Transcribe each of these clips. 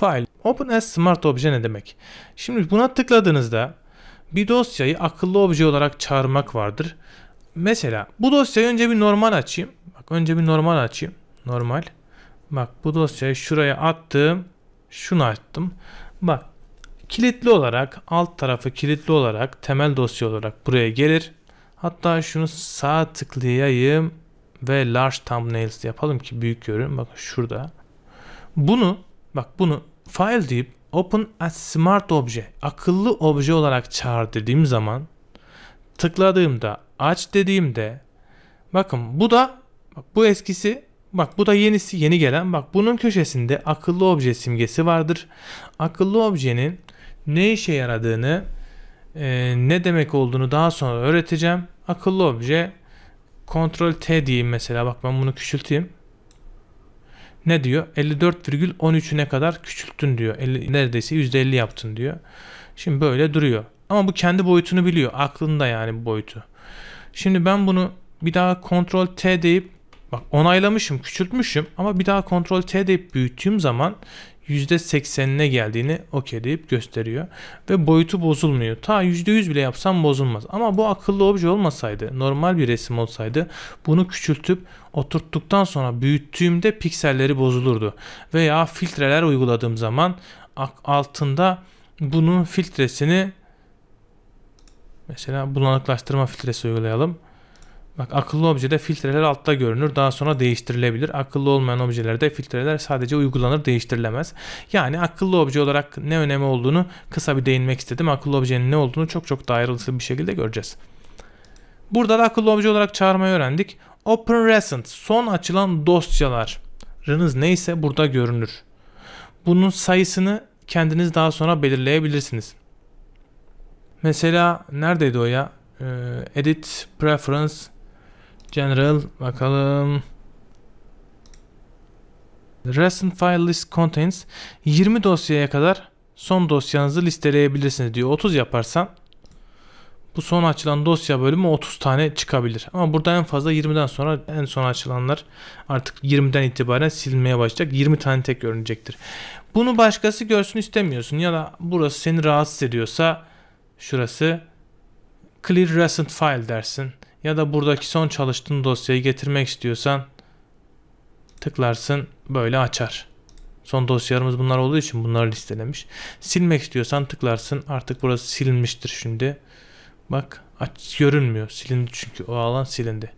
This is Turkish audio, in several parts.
File. Open as smart obje ne demek? Şimdi buna tıkladığınızda bir dosyayı akıllı obje olarak çağırmak vardır. Mesela bu dosyayı önce bir normal açayım. Bak önce bir normal açayım. Normal. Bak bu dosyayı şuraya attım. Şunu attım. Bak kilitli olarak alt tarafı kilitli olarak temel dosya olarak buraya gelir. Hatta şunu sağ tıklayayım ve large thumbnails yapalım ki büyük görün. Bakın şurada. Bunu bak bunu file deyip open as smart obje akıllı obje olarak çağır dediğim zaman tıkladığımda aç dediğimde bakın bu da bak bu eskisi bak bu da yenisi yeni gelen bak bunun köşesinde akıllı obje simgesi vardır. Akıllı objenin ne işe yaradığını e, ne demek olduğunu daha sonra öğreteceğim. Akıllı obje Ctrl T diyeyim mesela bak ben bunu küçülteyim ne diyor? 54,13'üne kadar küçülttün diyor. 50, neredeyse %50 yaptın diyor. Şimdi böyle duruyor. Ama bu kendi boyutunu biliyor. Aklında yani bu boyutu. Şimdi ben bunu bir daha Ctrl T deyip bak onaylamışım, küçültmüşüm ama bir daha Ctrl T deyip büyüttüğüm zaman %80'ine geldiğini okey deyip gösteriyor. Ve boyutu bozulmuyor. Ta %100 bile yapsam bozulmaz. Ama bu akıllı obje olmasaydı, normal bir resim olsaydı bunu küçültüp oturttuktan sonra büyüttüğümde pikselleri bozulurdu. Veya filtreler uyguladığım zaman altında bunun filtresini mesela bulanıklaştırma filtresi uygulayalım. Bak akıllı objede filtreler altta görünür daha sonra değiştirilebilir. Akıllı olmayan objelerde filtreler sadece uygulanır değiştirilemez. Yani akıllı obje olarak ne önemi olduğunu kısa bir değinmek istedim. Akıllı objenin ne olduğunu çok çok daha ayrıntılı bir şekilde göreceğiz. Burada da akıllı obje olarak çağırmayı öğrendik. Open Recent son açılan dosyalarınız neyse burada görünür. Bunun sayısını kendiniz daha sonra belirleyebilirsiniz. Mesela neredeydi o ya? Ee, edit Preference General bakalım. Recent file list contains 20 dosyaya kadar son dosyanızı listeleyebilirsiniz diyor. 30 yaparsan bu son açılan dosya bölümü 30 tane çıkabilir. Ama burada en fazla 20'den sonra en son açılanlar artık 20'den itibaren silinmeye başlayacak. 20 tane tek görünecektir. Bunu başkası görsün istemiyorsun ya da burası seni rahatsız ediyorsa şurası clear recent file dersin ya da buradaki son çalıştığın dosyayı getirmek istiyorsan tıklarsın böyle açar. Son dosyalarımız bunlar olduğu için bunlar listelemiş. Silmek istiyorsan tıklarsın. Artık burası silinmiştir şimdi. Bak aç, görünmüyor. Silindi çünkü o alan silindi.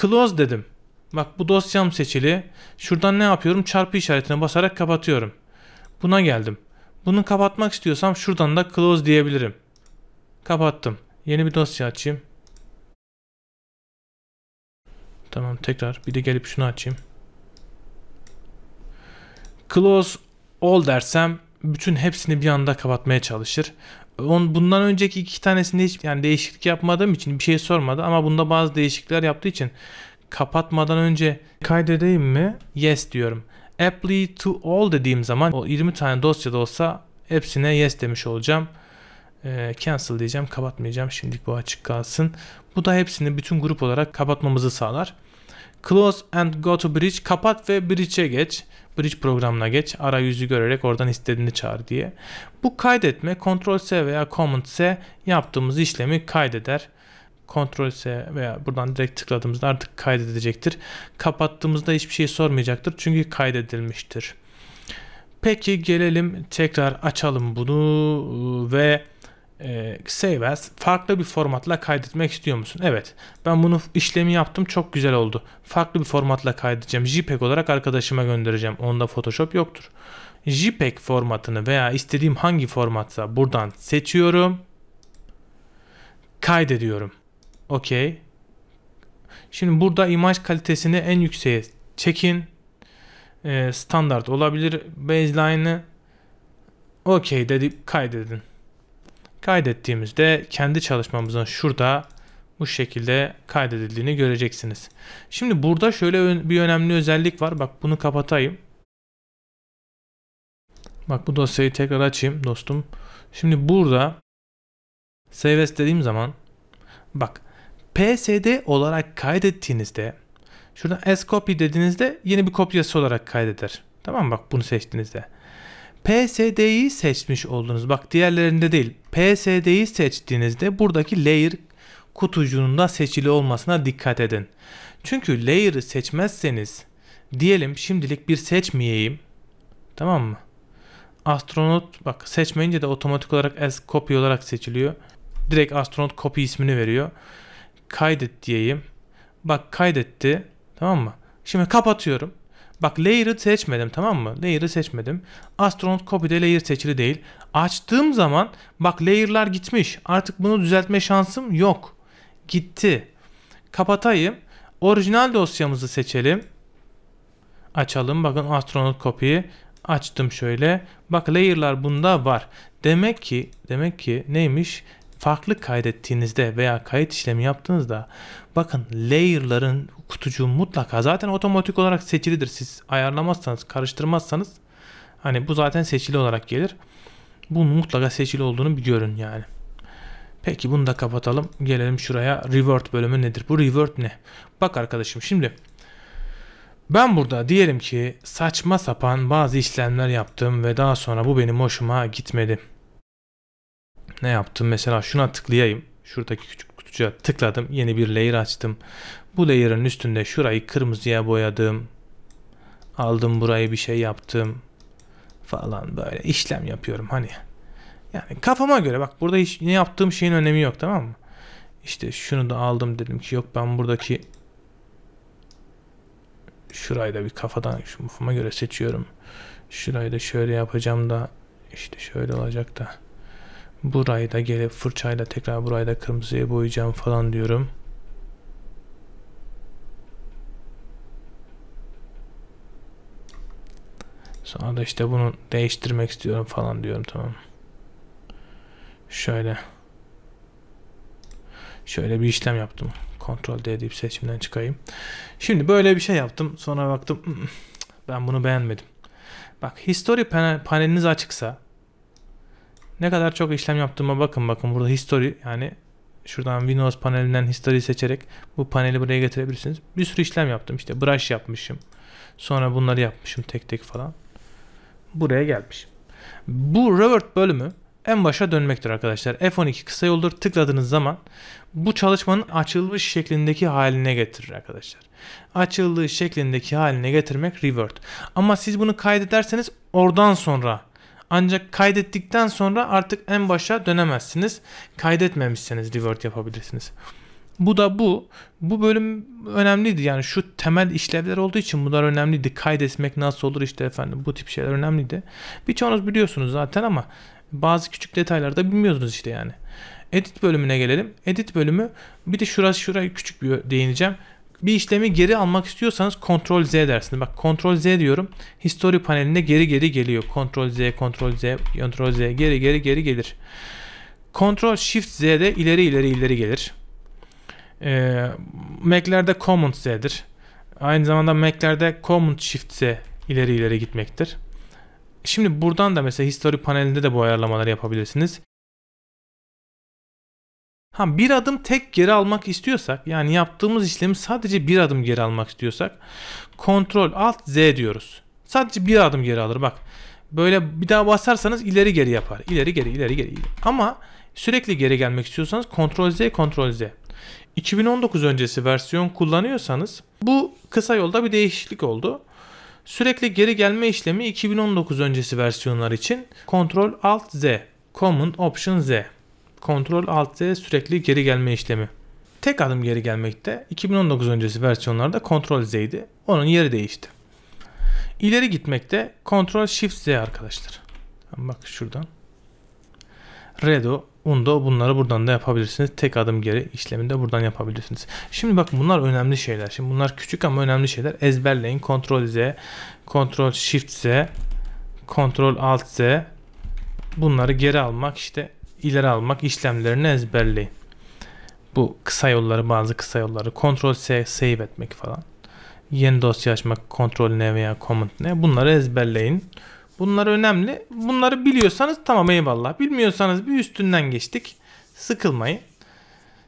Close dedim. Bak bu dosyam seçili. Şuradan ne yapıyorum? Çarpı işaretine basarak kapatıyorum. Buna geldim. Bunu kapatmak istiyorsam şuradan da close diyebilirim. Kapattım. Yeni bir dosya açayım. Tamam tekrar bir de gelip şunu açayım. Close all dersem bütün hepsini bir anda kapatmaya çalışır. On, bundan önceki iki tanesinde hiç yani değişiklik yapmadığım için bir şey sormadı ama bunda bazı değişiklikler yaptığı için kapatmadan önce kaydedeyim mi? Yes diyorum. Apply to all dediğim zaman o 20 tane dosyada olsa hepsine yes demiş olacağım e, cancel diyeceğim kapatmayacağım şimdilik bu açık kalsın. Bu da hepsini bütün grup olarak kapatmamızı sağlar. Close and go to bridge kapat ve bridge'e geç. Bridge programına geç. Arayüzü görerek oradan istediğini çağır diye. Bu kaydetme Ctrl S veya Command S yaptığımız işlemi kaydeder. Ctrl S veya buradan direkt tıkladığımızda artık kaydedecektir. Kapattığımızda hiçbir şey sormayacaktır. Çünkü kaydedilmiştir. Peki gelelim tekrar açalım bunu ve e, Save As farklı bir formatla kaydetmek istiyor musun? Evet ben bunu işlemi yaptım çok güzel oldu. Farklı bir formatla kaydedeceğim. JPEG olarak arkadaşıma göndereceğim. Onda Photoshop yoktur. JPEG formatını veya istediğim hangi formatsa buradan seçiyorum. Kaydediyorum. Okey. Şimdi burada imaj kalitesini en yükseğe çekin. E, standart olabilir baseline'ı. Okey dedi kaydedin kaydettiğimizde kendi çalışmamızın şurada bu şekilde kaydedildiğini göreceksiniz. Şimdi burada şöyle bir önemli özellik var. Bak bunu kapatayım. Bak bu dosyayı tekrar açayım dostum. Şimdi burada save as dediğim zaman bak psd olarak kaydettiğinizde şurada as copy dediğinizde yeni bir kopyası olarak kaydeder. Tamam mı? Bak bunu seçtiğinizde. PSD'yi seçmiş oldunuz. Bak diğerlerinde değil. PSD'yi seçtiğinizde buradaki layer kutucuğunun da seçili olmasına dikkat edin. Çünkü layer'ı seçmezseniz diyelim şimdilik bir seçmeyeyim. Tamam mı? Astronot bak seçmeyince de otomatik olarak as copy olarak seçiliyor. Direkt astronot copy ismini veriyor. Kaydet diyeyim. Bak kaydetti. Tamam mı? Şimdi kapatıyorum. Bak layer'ı seçmedim tamam mı? Layer'ı seçmedim. Astronot Copy'de layer seçili değil. Açtığım zaman bak layer'lar gitmiş. Artık bunu düzeltme şansım yok. Gitti. Kapatayım. Orijinal dosyamızı seçelim. Açalım. Bakın astronot Copy'yi açtım şöyle. Bak layer'lar bunda var. Demek ki demek ki neymiş? farklı kaydettiğinizde veya kayıt işlemi yaptığınızda bakın layer'ların kutucuğu mutlaka zaten otomatik olarak seçilidir. Siz ayarlamazsanız, karıştırmazsanız hani bu zaten seçili olarak gelir. Bunun mutlaka seçili olduğunu bir görün yani. Peki bunu da kapatalım. Gelelim şuraya revert bölümü nedir? Bu revert ne? Bak arkadaşım şimdi ben burada diyelim ki saçma sapan bazı işlemler yaptım ve daha sonra bu benim hoşuma gitmedi. Ne yaptım? Mesela şuna tıklayayım. Şuradaki küçük kutucuğa tıkladım. Yeni bir layer açtım. Bu layer'ın üstünde şurayı kırmızıya boyadım. Aldım burayı bir şey yaptım. Falan böyle işlem yapıyorum hani. Yani kafama göre bak burada hiç ne yaptığım şeyin önemi yok tamam mı? İşte şunu da aldım dedim ki yok ben buradaki şurayı da bir kafadan şu kafama göre seçiyorum. Şurayı da şöyle yapacağım da işte şöyle olacak da. Burayı da gelip fırçayla tekrar burayı da kırmızıya boyayacağım falan diyorum. Sonra da işte bunu değiştirmek istiyorum falan diyorum tamam. Şöyle. Şöyle bir işlem yaptım. Ctrl D deyip seçimden çıkayım. Şimdi böyle bir şey yaptım. Sonra baktım hmm, ben bunu beğenmedim. Bak history paneliniz açıksa ne kadar çok işlem yaptığıma bakın bakın burada history yani şuradan Windows panelinden history seçerek bu paneli buraya getirebilirsiniz. Bir sürü işlem yaptım işte brush yapmışım. Sonra bunları yapmışım tek tek falan. Buraya gelmişim. Bu revert bölümü en başa dönmektir arkadaşlar. F12 kısa yoldur tıkladığınız zaman bu çalışmanın açılmış şeklindeki haline getirir arkadaşlar. Açıldığı şeklindeki haline getirmek revert. Ama siz bunu kaydederseniz oradan sonra ancak kaydettikten sonra artık en başa dönemezsiniz. Kaydetmemişseniz revert yapabilirsiniz. Bu da bu. Bu bölüm önemliydi. Yani şu temel işlevler olduğu için bunlar önemliydi. Kaydetmek nasıl olur işte efendim bu tip şeyler önemliydi. Birçoğunuz biliyorsunuz zaten ama bazı küçük detaylarda bilmiyordunuz işte yani. Edit bölümüne gelelim. Edit bölümü bir de şurası şuraya küçük bir değineceğim. Bir işlemi geri almak istiyorsanız Ctrl Z dersiniz. Bak Ctrl Z diyorum. History panelinde geri geri geliyor. Ctrl Z, Ctrl Z, Ctrl Z geri geri geri gelir. Ctrl Shift z de ileri ileri ileri gelir. Ee, Mac'lerde Command Z'dir. Aynı zamanda Mac'lerde Command Shift Z ileri ileri gitmektir. Şimdi buradan da mesela history panelinde de bu ayarlamaları yapabilirsiniz. Ha bir adım tek geri almak istiyorsak yani yaptığımız işlemi sadece bir adım geri almak istiyorsak kontrol alt Z diyoruz. Sadece bir adım geri alır bak. Böyle bir daha basarsanız ileri geri yapar. İleri geri ileri geri. Ama sürekli geri gelmek istiyorsanız kontrol Z kontrol Z. 2019 öncesi versiyon kullanıyorsanız bu kısa yolda bir değişiklik oldu. Sürekli geri gelme işlemi 2019 öncesi versiyonlar için kontrol alt Z, command option Z. Ctrl Alt Z sürekli geri gelme işlemi. Tek adım geri gelmekte 2019 öncesi versiyonlarda Ctrl idi, Onun yeri değişti. İleri gitmekte Ctrl Shift Z arkadaşlar. Bak şuradan. Redo, Undo bunları buradan da yapabilirsiniz. Tek adım geri işlemini de buradan yapabilirsiniz. Şimdi bak bunlar önemli şeyler. Şimdi bunlar küçük ama önemli şeyler. Ezberleyin. Ctrl Z, Ctrl Shift Z, Ctrl Alt Z. Bunları geri almak işte ileri almak işlemlerini ezberleyin. Bu kısa yolları bazı kısa yolları kontrol S save etmek falan. Yeni dosya açmak kontrol N veya Command N bunları ezberleyin. Bunlar önemli. Bunları biliyorsanız tamam eyvallah. Bilmiyorsanız bir üstünden geçtik. Sıkılmayın.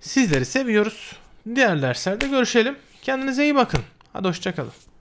Sizleri seviyoruz. Diğer derslerde görüşelim. Kendinize iyi bakın. Hadi hoşçakalın.